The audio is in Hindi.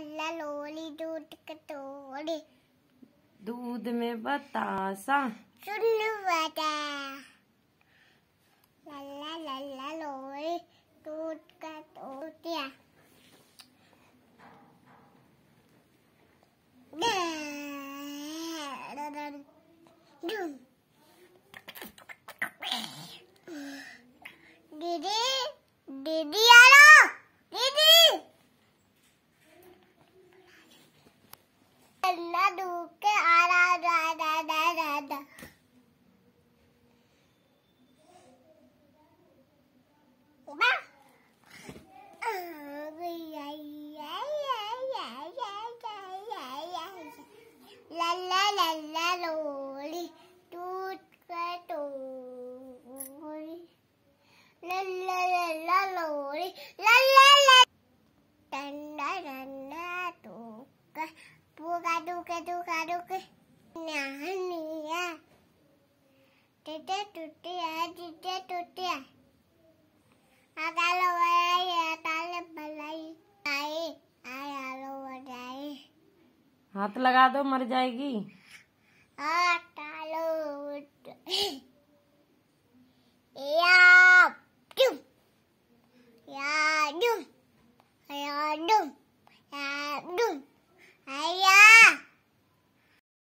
दूध दूध में बतासा सुन बता लल्ला लल्ला लोली दूध दीदी दीदी Ừ, la la la la loli tut ka tu la la la la la la la tan da dan da tu ka pu ka du ka du ka du ka na ni ya te te tu te ya te te tu te ya हाथ लगा दो मर जाएगी